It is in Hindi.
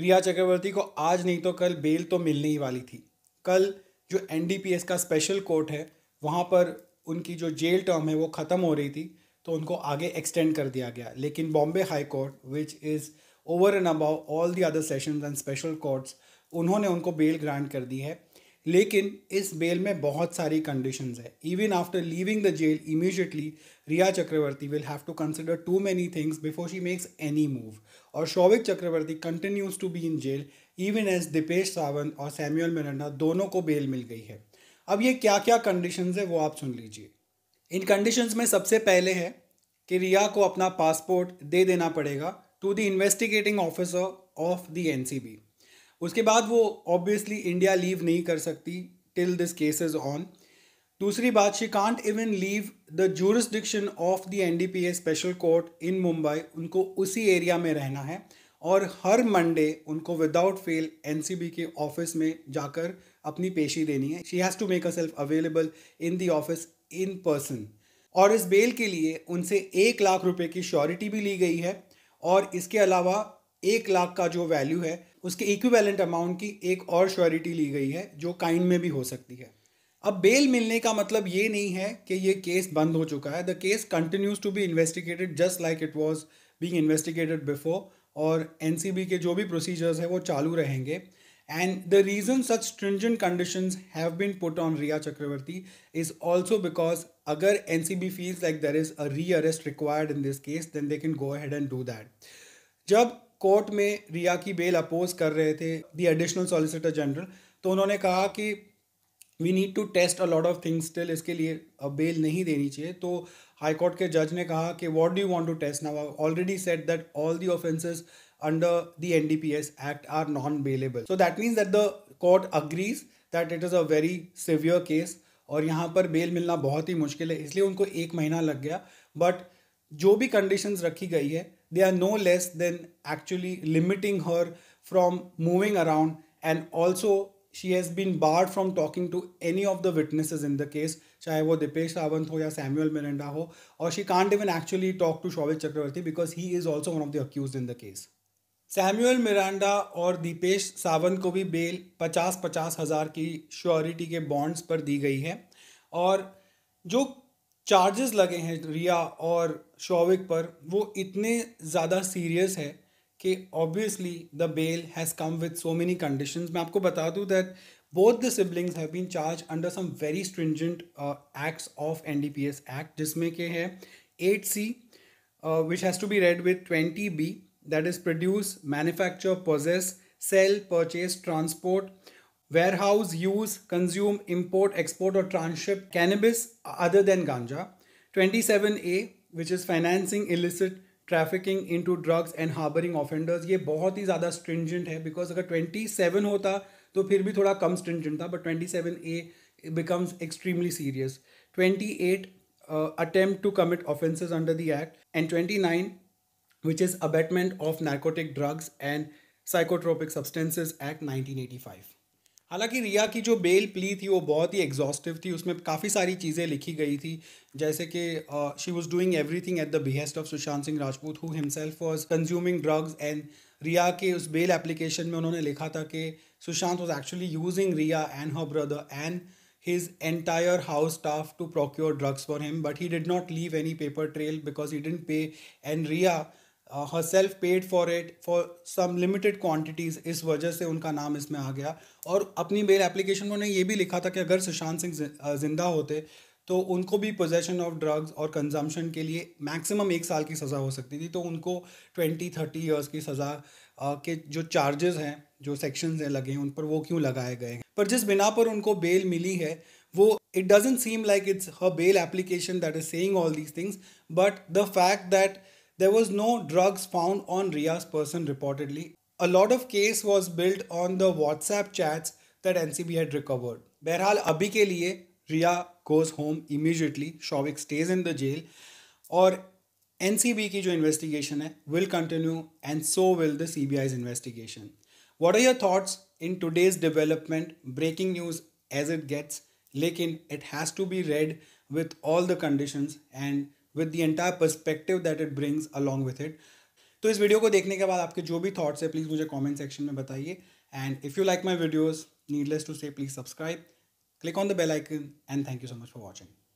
रिया चक्रवर्ती को आज नहीं तो कल बेल तो मिलने ही वाली थी कल जो एन का स्पेशल कोर्ट है वहाँ पर उनकी जो जेल टर्म है वो ख़त्म हो रही थी तो उनको आगे एक्सटेंड कर दिया गया लेकिन Bombay high court which is over and above all the other sessions and special courts उन्होंने उनको बेल ग्रांट कर दी है लेकिन इस बेल में बहुत सारी कंडीशन है even after leaving the jail immediately Rhea Chakraborty will have to consider too many things before she makes any move और Showik Chakraborty continues to be in jail even as Dipesh Sawant और सैम्यूअल मिरंडा दोनों को बेल मिल गई है अब ये क्या क्या कंडीशन है वो आप सुन लीजिए इन कंडीशंस में सबसे पहले है कि रिया को अपना पासपोर्ट दे देना पड़ेगा to the investigating officer of the NCB उसके बाद वो ऑब्वियसली इंडिया लीव नहीं कर सकती till this case is on दूसरी बात she can't even leave the jurisdiction of the N D P A special court in Mumbai उनको उसी एरिया में रहना है और हर मंडे उनको without fail N C B के ऑफिस में जाकर अपनी पेशी देनी है she has to make a self available in the office in person और इस बेल के लिए उनसे एक लाख रुपए की श्योरिटी भी ली गई है और इसके अलावा एक लाख का जो वैल्यू है उसके इक्विवेलेंट अमाउंट की एक और श्योरिटी ली गई है जो काइंड में भी हो सकती है अब बेल मिलने का मतलब ये नहीं है कि ये केस बंद हो चुका है the case continues to be investigated just like it was being investigated before और एन के जो भी प्रोसीजर्स हैं वो चालू रहेंगे and the reason such stringent condition have been put on Rhea Chakraborty is also because अगर N C B feels like there is a re arrest required in this case then they can go ahead and do that जब कोर्ट में रिया की बेल अपोज कर रहे थे दी एडिशनल सॉलिसिटर जनरल तो उन्होंने कहा कि we need to test a lot of things still इसके लिए अब बेल नहीं देनी चाहिए तो हाई कोर्ट के जज ने कहा कि what do you want to test now already said that all the offences under the S act are non bailable so that means that the court agrees that it is a very severe case और यहाँ पर बेल मिलना बहुत ही मुश्किल है इसलिए उनको एक महीना लग गया बट जो भी कंडीशंस रखी गई है they are no less than actually limiting her from moving around and also she has been barred from talking to any of the witnesses in the case chahe wo dipesh Sawant ho ya samuel Miranda ho or she can't even actually talk to Showik chakravarty because he is also one of the accused in the case Samuel Miranda और दीपेश सावंत को भी बेल पचास पचास हज़ार की श्योरिटी के बॉन्ड्स पर दी गई है और जो चार्जेस लगे हैं रिया और शॉविक पर वो इतने ज़्यादा सीरियस है कि obviously the bail has come with so many condition मैं आपको बता दूँ that both the siblings have been charge under some very stringent acts of N D P S act जिसमें के है eight C which has to be read with twenty B that is produce manufacture possess sale purchase transport warehouse, use, consume, import, export, or transship cannabis other than ganja. 27A, which is financing illicit trafficking into drugs and harboring offenders. ये बहुत ही ज़्यादा stringent है because अगर 27 होता तो फिर भी थोड़ा कम stringent but 27A becomes extremely serious. 28 uh, attempt to commit offences under the act and 29 which is abatement of narcotic drugs and psychotropic substances act 1985. हालांकि रिया की जो बेल प्ली थी वो बहुत ही एग्जॉस्टिव थी उसमें काफ़ी सारी चीज़ें लिखी गई थी जैसे कि she was doing every thing at the behest of Sushant Singh Rajput who himself was consuming drugs and Rhea के उस बेल एप्लीकेशन में उन्होंने लिखा था कि Sushant was actually using Rhea and her brother and his entire house staff to procure drugs for him but he did not leave any paper trail because he did pay and Rhea herself paid for it for some limited quantities इस वजह से उनका नाम इसमें आ गया और अपनी बेल एप्लीकेशन में उन्होंने ये भी लिखा था कि अगर सुशांत सिंह uh, जिंदा होते तो उनको भी पोजेशन ऑफ ड्रग्स और कंजम्पशन के लिए मैक्सिमम एक साल की सज़ा हो सकती थी तो उनको ट्वेंटी थर्टी ईयर्स की सज़ा uh, के जो चार्जेस हैं जो सेक्शन हैं लगे हैं उन पर वो क्यों लगाए गए हैं पर जिस बिना पर उनको बेल मिली है वो it doesn't seem like it's her bail application that is saying all these things but the fact that there was no drugs found on Ria's person reportedly. A lot of case was built on the WhatsApp chats that NCB had recovered. Behral abhi ke Ria goes home immediately. Shovik stays in the jail or NCB investigation will continue and so will the CBI's investigation. What are your thoughts in today's development? Breaking news as it gets, lekin it has to be read with all the conditions and with the entire perspective that it brings along with it तो इस वीडियो को देखने के बाद आपके जो भी थॉट्स है प्लीज़ मुझे कॉमेंट सेक्शन में बताइए and if you like my videos needless to say please subscribe click on the bell icon and thank you so much for watching